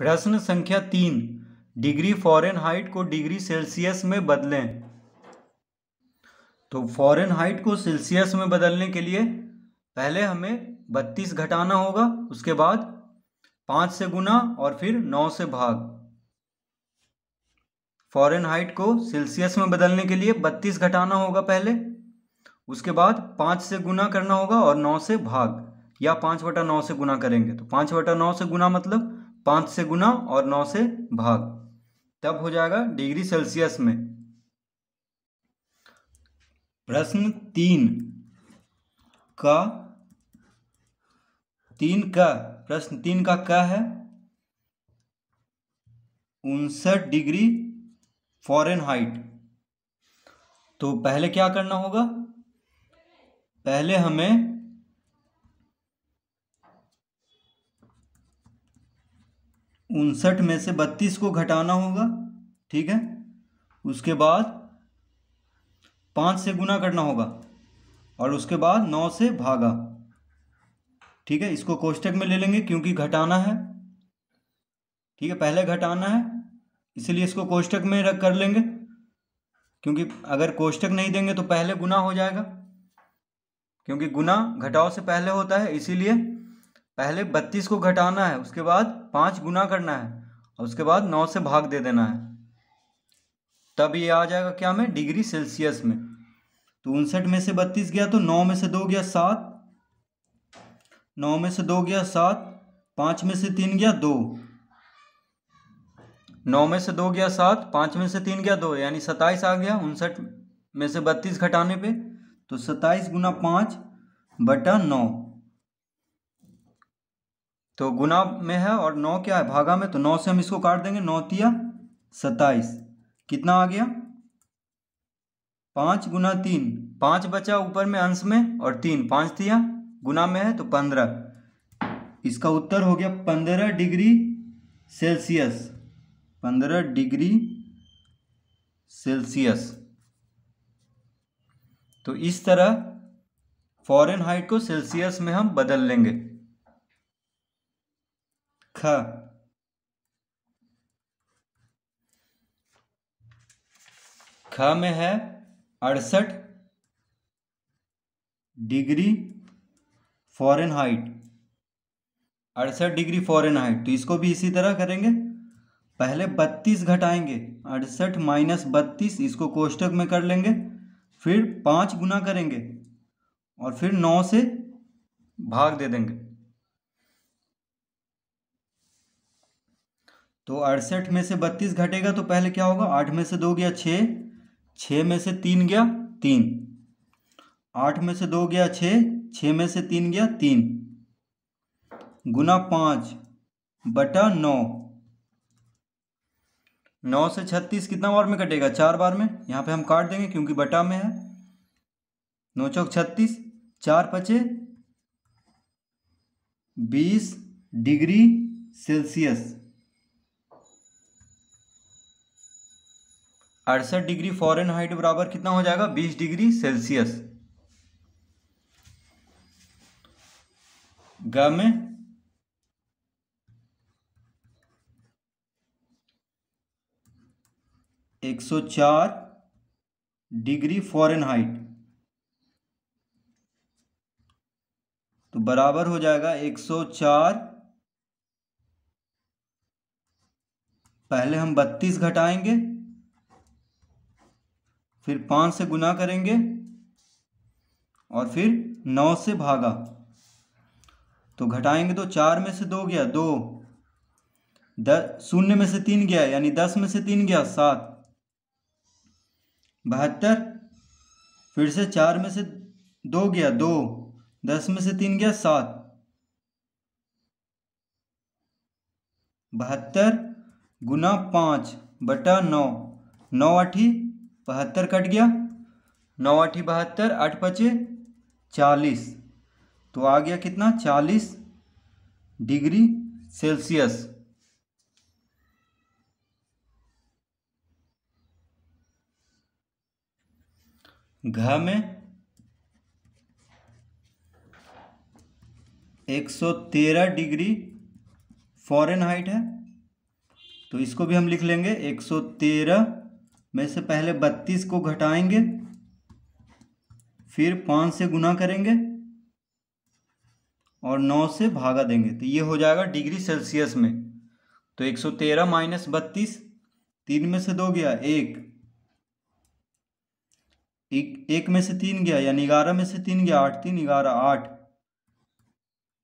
प्रश्न संख्या तीन डिग्री हाइट को डिग्री सेल्सियस में बदलें तो हाइट को सेल्सियस में बदलने के लिए पहले हमें बत्तीस घटाना होगा उसके बाद पांच से गुना और फिर नौ से भाग हाइट को सेल्सियस में बदलने के लिए बत्तीस घटाना होगा पहले उसके बाद पांच से गुना करना होगा और नौ से भाग या पांच बटा नौ से गुना करेंगे तो पांच बटा नौ से गुना मतलब पाँच से गुना और नौ से भाग तब हो जाएगा डिग्री सेल्सियस में प्रश्न तीन का तीन का प्रश्न तीन का क्या है उनसठ डिग्री फॉरेन हाइट तो पहले क्या करना होगा पहले हमें उनसठ में से बत्तीस को घटाना होगा ठीक है उसके बाद पाँच से गुना करना होगा और उसके बाद नौ से भागा ठीक है इसको कोष्टक में ले लेंगे क्योंकि घटाना है ठीक है पहले घटाना है इसलिए इसको कोष्टक में रख कर लेंगे क्योंकि अगर कोष्टक नहीं देंगे तो पहले गुना हो जाएगा क्योंकि गुना घटाओ से पहले होता है इसीलिए पहले बत्तीस को घटाना है उसके बाद पाँच गुना करना है और उसके बाद नौ से भाग दे देना है तब ये आ जाएगा क्या में डिग्री सेल्सियस में तो उनसठ में से बत्तीस गया तो नौ में से दो गया सात नौ में से दो गया सात पाँच में से तीन गया दो नौ में से दो गया सात पाँच में से तीन गया दो यानी सत्ताईस आ गया उनसठ में से बत्तीस घटाने पे तो सत्ताईस गुना पाँच बटा नौ तो गुना में है और नौ क्या है भागा में तो नौ से हम इसको काट देंगे नौ तिया सत्ताईस कितना आ गया पाँच गुना तीन पाँच बचा ऊपर में अंश में और तीन पाँच तिया गुना में है तो पंद्रह इसका उत्तर हो गया पंद्रह डिग्री सेल्सियस पंद्रह डिग्री सेल्सियस तो इस तरह फॉरेन हाइट को सेल्सियस में हम बदल लेंगे ख ख में है अड़सठ डिग्री फॉरन हाइट अड़सठ डिग्री फॉरन हाइट तो इसको भी इसी तरह करेंगे पहले बत्तीस घटाएंगे अड़सठ माइनस बत्तीस इसको कोष्टक में कर लेंगे फिर पाँच गुना करेंगे और फिर नौ से भाग दे देंगे तो अड़सठ में से बत्तीस घटेगा तो पहले क्या होगा आठ में से दो गया छः छः में से तीन गया तीन आठ में से दो गया छः छः में से तीन गया तीन गुना पाँच बटा नौ नौ से छत्तीस कितना बार में कटेगा चार बार में यहाँ पे हम काट देंगे क्योंकि बटा में है नौ चौक छत्तीस चार पचे बीस डिग्री सेल्सियस अड़सठ डिग्री फॉरन हाइट बराबर कितना हो जाएगा बीस डिग्री सेल्सियस गम एक सौ चार डिग्री फॉरन हाइट तो बराबर हो जाएगा एक सौ चार पहले हम बत्तीस घटाएंगे फिर पाँच से गुना करेंगे और फिर नौ से भागा तो घटाएंगे तो चार में से दो गया दो दस शून्य में से तीन गया यानी दस में से तीन गया सात बहत्तर फिर से चार में से दो गया दो दस में से तीन गया सात बहत्तर गुना पाँच बटा नौ नौ अठी बहत्तर कट गया नौ आठी बहत्तर आठ पचे चालीस तो आ गया कितना चालीस डिग्री सेल्सियस घ में एक सौ तेरह डिग्री फॉरेन हाइट है तो इसको भी हम लिख लेंगे एक सौ तेरह में से पहले बत्तीस को घटाएंगे फिर पाँच से गुना करेंगे और नौ से भागा देंगे तो ये हो जाएगा डिग्री सेल्सियस में तो एक सौ तेरह माइनस बत्तीस तीन में से दो गया एक एक, एक में से तीन गया यानी ग्यारह में से तीन गया आठ तीन ग्यारह आठ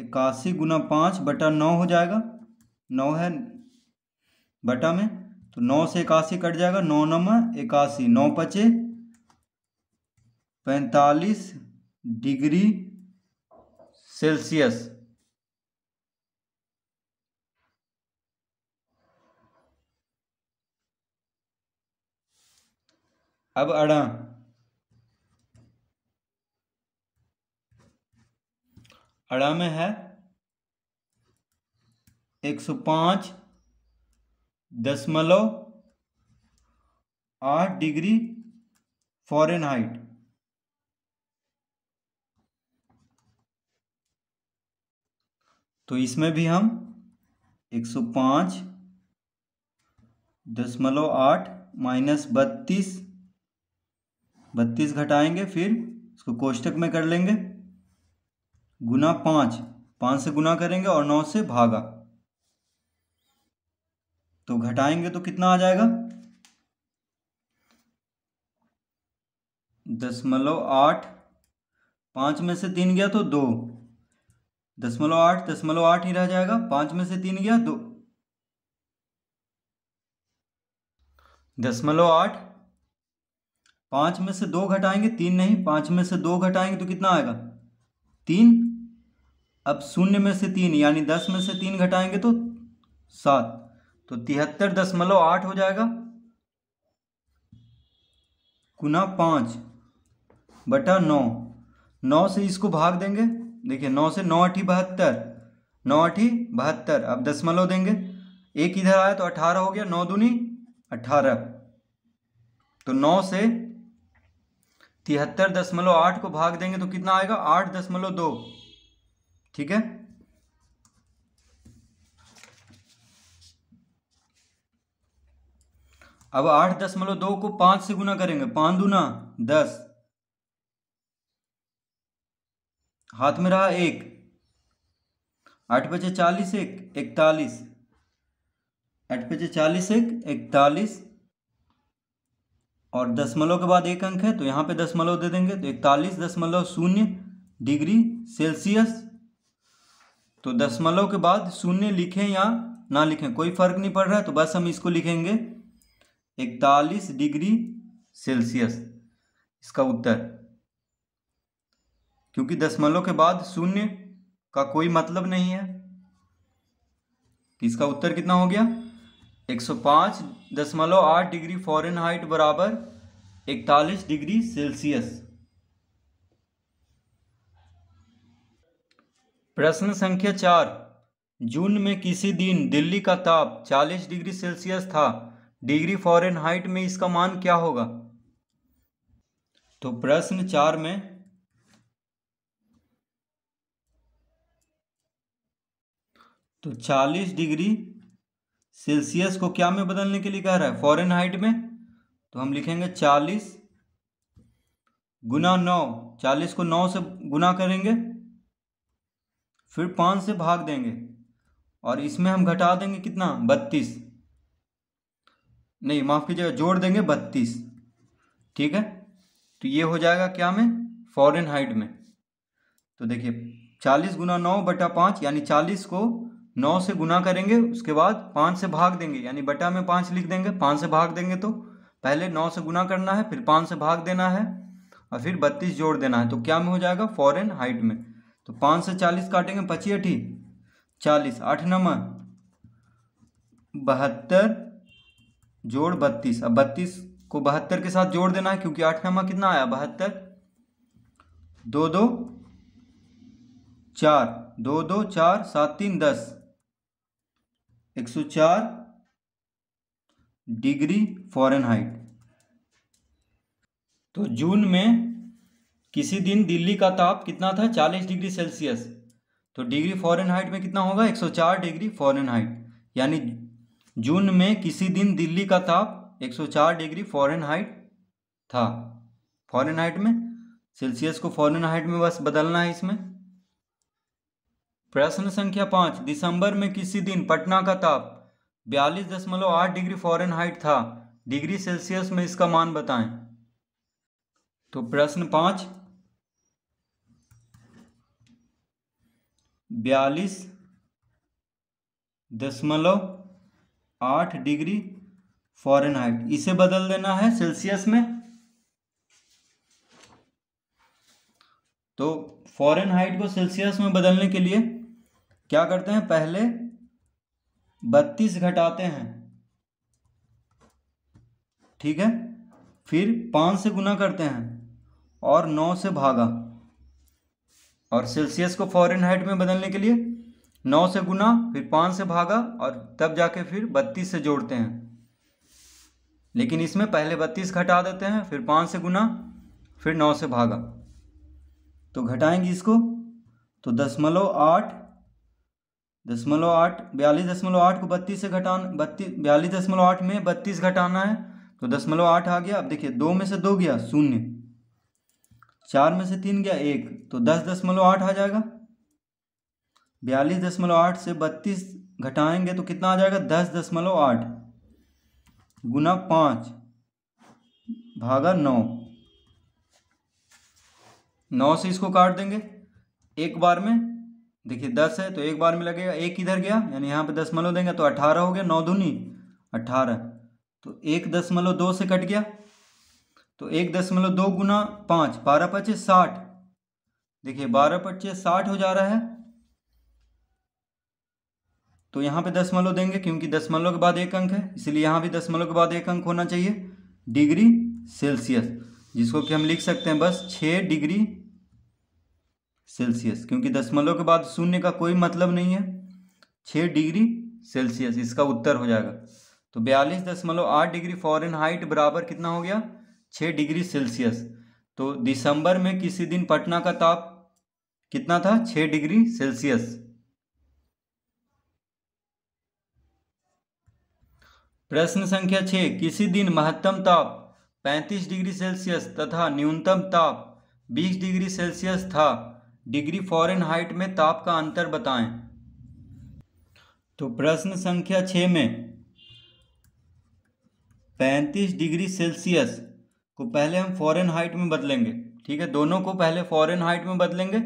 इक्यासी गुना पाँच बटा नौ हो जाएगा नौ है बटा में तो नौ से इक्यासी कट जाएगा नौ नम इक्यासी नौ पचे पैंतालीस डिग्री सेल्सियस अब अड़ा अड़ा में है एक सौ पांच दशमलव आठ डिग्री हाइट तो इसमें भी हम 105 दशमलव आठ माइनस बत्तीस बत्तीस घटाएंगे फिर उसको कोष्टक में कर लेंगे गुना पाँच पाँच से गुना करेंगे और नौ से भागा तो घटाएंगे तो कितना आ जाएगा दसमलव आठ पांच में से तीन गया तो दो दसमलव आठ दसमलव आठ ही रह जाएगा पांच में से तीन गया दो दसमलव आठ पांच में से दो घटाएंगे तीन नहीं पांच में से दो घटाएंगे तो कितना आएगा तीन अब शून्य में से तीन यानी दस में से तीन घटाएंगे तो सात तो तिहत्तर दशमलव आठ हो जाएगा गुना पाँच बटा नौ नौ से इसको भाग देंगे देखिए नौ से नौ अठी बहत्तर नौ अठी बहत्तर अब दशमलव देंगे एक इधर आया तो अठारह हो गया नौ दूनी अठारह तो नौ से तिहत्तर दशमलव आठ को भाग देंगे तो कितना आएगा आठ दशमलव दो ठीक है अब आठ दशमलव दो को पांच से गुना करेंगे पांच दूना दस हाथ में रहा एक आठ बजे चालीस एक इकतालीस आठ पचे चालीस एक इकतालीस और दशमलव के बाद एक अंक है तो यहाँ पे दशमलव दे देंगे तो इकतालीस दशमलव शून्य डिग्री सेल्सियस तो दशमलव के बाद शून्य लिखें या ना लिखें कोई फर्क नहीं पड़ रहा है तो बस हम इसको लिखेंगे इकतालीस डिग्री सेल्सियस इसका उत्तर क्योंकि दशमलव के बाद शून्य का कोई मतलब नहीं है इसका उत्तर कितना हो गया पांच दशमलव आठ डिग्री फॉरन हाइट बराबर इकतालीस डिग्री सेल्सियस प्रश्न संख्या चार जून में किसी दिन दिल्ली का ताप 40 डिग्री सेल्सियस था डिग्री फॉरेनहाइट में इसका मान क्या होगा तो प्रश्न चार में तो 40 डिग्री सेल्सियस को क्या में बदलने के लिए कह रहा है फॉरेन हाइट में तो हम लिखेंगे 40 गुना नौ चालीस को नौ से गुना करेंगे फिर पाँच से भाग देंगे और इसमें हम घटा देंगे कितना बत्तीस नहीं माफ़ कीजिएगा जोड़ देंगे बत्तीस ठीक है तो ये हो जाएगा क्या में फॉरेन हाइट में तो देखिए चालीस गुना नौ बटा पाँच यानी चालीस को नौ से गुना करेंगे उसके बाद पाँच से भाग देंगे यानी बटा में पाँच लिख देंगे पाँच से भाग देंगे तो पहले नौ से गुना करना है फिर पाँच से भाग देना है और फिर बत्तीस जोड़ देना है तो क्या में हो जाएगा फॉरन हाइट में तो पाँच से चालीस काटेंगे पची अठी चालीस आठ नंबर बहत्तर जोड़ बत्तीस अब बत्तीस को बहत्तर के साथ जोड़ देना है क्योंकि आठ नंबर कितना आया बहत्तर दो दो चार दो दो चार सात तीन दस एक सौ चार डिग्री फॉरेनहाइट तो जून में किसी दिन दिल्ली का ताप कितना था चालीस डिग्री सेल्सियस तो डिग्री फॉरेनहाइट में कितना होगा एक सौ चार डिग्री फॉरेनहाइट यानी जून में किसी दिन दिल्ली का ताप 104 डिग्री हाइट था हाइट में सेल्सियस को फॉरन हाइट में बस बदलना है इसमें प्रश्न संख्या पाँच दिसंबर में किसी दिन पटना का ताप बयालीस दशमलव आठ डिग्री हाइट था डिग्री सेल्सियस में इसका मान बताएं तो प्रश्न पाँच बयालीस दशमलव आठ डिग्री फॉरेनहाइट इसे बदल देना है सेल्सियस में तो फॉरेनहाइट को सेल्सियस में बदलने के लिए क्या करते हैं पहले बत्तीस घटाते हैं ठीक है फिर पाँच से गुना करते हैं और नौ से भागा और सेल्सियस को फॉरेनहाइट में बदलने के लिए नौ से गुना फिर पाँच से भागा और तब जाके फिर बत्तीस से जोड़ते हैं लेकिन इसमें पहले बत्तीस घटा देते हैं फिर पाँच से गुना फिर नौ से भागा तो घटाएंगे इसको तो दसमलव आठ दसमलव आठ बयालीस दशमलव आठ को बत्तीस से घटाना बत्तीस बयालीस दशमलव आठ में बत्तीस घटाना है तो दसमलव आठ आ गया अब देखिए दो में से दो गया शून्य चार में से तीन गया एक तो दस दशमलव आठ आ जाएगा बयालीस दशमलव आठ से बत्तीस घटाएंगे तो कितना आ जाएगा दस दशमलव आठ गुना पाँच भागा नौ नौ से इसको काट देंगे एक बार में देखिए दस है तो एक बार में लगेगा एक इधर गया यानी यहाँ पे दशमलव देंगे तो अठारह हो गया नौ धुनी अठारह तो एक दशमलव दो से कट गया तो एक दशमलव दो गुना पाँच बारह पच्चीस साठ देखिए बारह पच्चीस साठ हो जा रहा है तो यहाँ पे दशमलव देंगे क्योंकि दशमलव के बाद एक अंक है इसलिए यहाँ भी दशमलव के बाद एक अंक होना चाहिए डिग्री सेल्सियस जिसको कि हम लिख सकते हैं बस छः डिग्री सेल्सियस क्योंकि दशमलव के बाद शून्य का कोई मतलब नहीं है छः डिग्री सेल्सियस इसका उत्तर हो जाएगा तो बयालीस दशमलव आठ डिग्री फॉरन हाइट बराबर कितना हो गया छः डिग्री सेल्सियस तो दिसंबर में किसी दिन पटना का ताप कितना था छः डिग्री सेल्सियस प्रश्न संख्या छः किसी दिन महत्तम ताप 35 डिग्री सेल्सियस तथा न्यूनतम ताप 20 डिग्री सेल्सियस था डिग्री हाइट में ताप का अंतर बताएं तो प्रश्न संख्या छः में 35 डिग्री सेल्सियस को पहले हम फॉरन हाइट में बदलेंगे ठीक है दोनों को पहले हाइट में बदलेंगे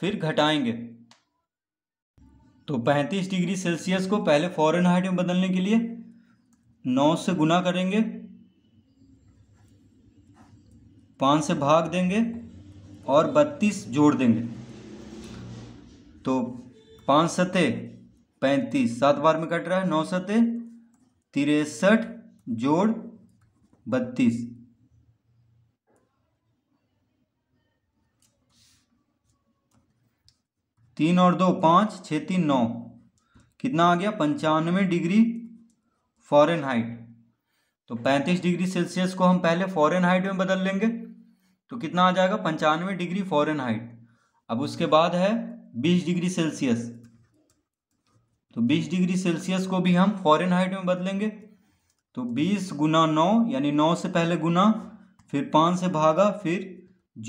फिर घटाएंगे तो 35 डिग्री सेल्सियस को पहले फॉरन हाइट में बदलने के लिए नौ से गुना करेंगे पाँच से भाग देंगे और बत्तीस जोड़ देंगे तो पाँच सते पैंतीस सात बार में कट रहा है नौ सते तिरसठ जोड़ बत्तीस तीन और दो पाँच छः तीन नौ कितना आ गया पंचानवे डिग्री फॉरन हाइट तो पैंतीस डिग्री सेल्सियस को हम पहले फॉरन हाइट में बदल लेंगे तो कितना आ जाएगा पंचानवे डिग्री फॉरन हाइट अब उसके बाद है बीस डिग्री सेल्सियस तो बीस डिग्री सेल्सियस को भी हम फॉरन हाइट में बदलेंगे तो बीस गुना नौ यानी नौ से पहले गुना फिर पाँच से भागा फिर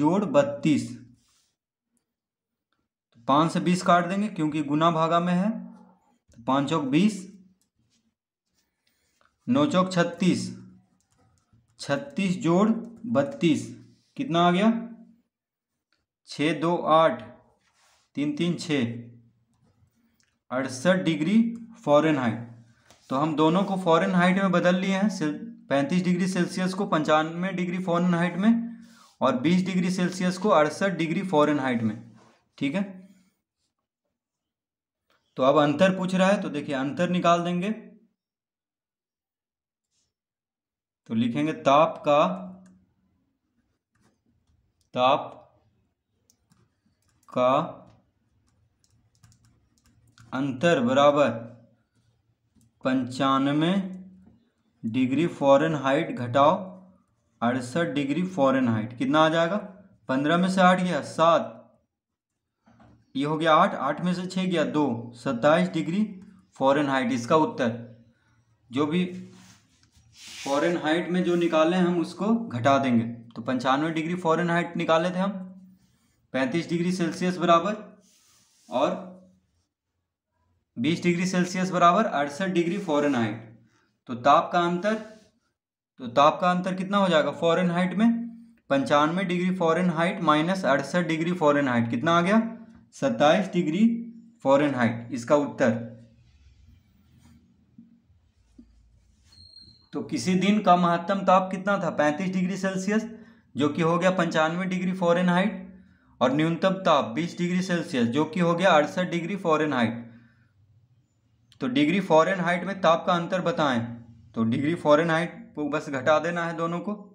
जोड़ बत्तीस तो पाँच से बीस काट देंगे क्योंकि गुना भागा में है तो पाँच चौक बीस नौ चौक छत्तीस छत्तीस जोड़ बत्तीस कितना आ गया छः दो आठ तीन तीन छः अड़सठ डिग्री फॉरन हाइट तो हम दोनों को फॉरन हाइट में बदल लिए हैं पैंतीस डिग्री सेल्सियस को पंचानवे डिग्री फॉरन हाइट में और बीस डिग्री सेल्सियस को अड़सठ डिग्री फॉरन हाइट में ठीक है तो अब अंतर पूछ रहा है तो देखिए अंतर निकाल देंगे तो लिखेंगे ताप का ताप का अंतर बराबर पंचानवे डिग्री फॉरेन हाइट घटाओ अड़सठ डिग्री फॉरेन हाइट कितना आ जाएगा पंद्रह में से आठ गया सात ये हो गया आठ आठ में से छः गया दो सत्ताईस डिग्री फॉरन हाइट इसका उत्तर जो भी फॉरन हाइट में जो निकालें हम उसको घटा देंगे तो पंचानवे डिग्री फॉरन हाइट निकाले थे हम पैंतीस डिग्री सेल्सियस बराबर और बीस डिग्री सेल्सियस बराबर अड़सठ डिग्री फॉरन हाइट तो ताप का अंतर तो ताप का अंतर कितना हो जाएगा फॉरन हाइट में पंचानवे डिग्री फॉरन हाइट माइनस अड़सठ डिग्री फॉरन हाइट कितना आ गया सत्ताईस डिग्री फॉरन हाइट इसका उत्तर तो किसी दिन का महत्तम ताप कितना था 35 डिग्री सेल्सियस जो कि हो गया पंचानवे डिग्री फॉरन हाइट और न्यूनतम ताप 20 डिग्री सेल्सियस जो कि हो गया अड़सठ डिग्री फॉरन हाइट तो डिग्री फॉरन हाइट में ताप का अंतर बताएं तो डिग्री फॉरन हाइट को बस घटा देना है दोनों को